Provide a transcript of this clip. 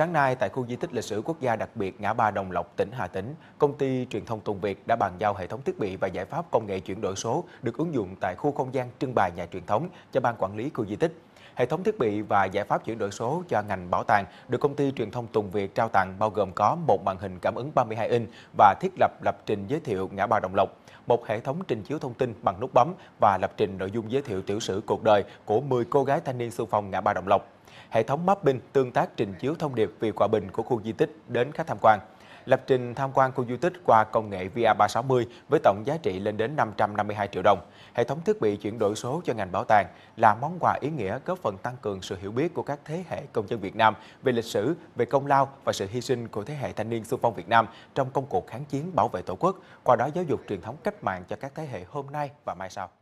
Sáng nay, tại khu di tích lịch sử quốc gia đặc biệt ngã ba Đồng Lộc, tỉnh Hà Tĩnh, công ty truyền thông Tùng Việt đã bàn giao hệ thống thiết bị và giải pháp công nghệ chuyển đổi số được ứng dụng tại khu không gian trưng bày nhà truyền thống cho ban quản lý khu di tích. Hệ thống thiết bị và giải pháp chuyển đổi số cho ngành bảo tàng được công ty truyền thông Tùng Việt trao tặng bao gồm có một màn hình cảm ứng 32 inch và thiết lập lập trình giới thiệu ngã ba Đồng Lộc, một hệ thống trình chiếu thông tin bằng nút bấm và lập trình nội dung giới thiệu tiểu sử cuộc đời của 10 cô gái thanh niên xung phong ngã ba Đồng Lộc, hệ thống mapping tương tác trình chiếu thông điệp vì hòa bình của khu di tích đến khách tham quan lập trình tham quan khu di tích qua công nghệ VR360 với tổng giá trị lên đến 552 triệu đồng. Hệ thống thiết bị chuyển đổi số cho ngành bảo tàng là món quà ý nghĩa góp phần tăng cường sự hiểu biết của các thế hệ công dân Việt Nam về lịch sử, về công lao và sự hy sinh của thế hệ thanh niên xung phong Việt Nam trong công cuộc kháng chiến bảo vệ Tổ quốc, qua đó giáo dục truyền thống cách mạng cho các thế hệ hôm nay và mai sau.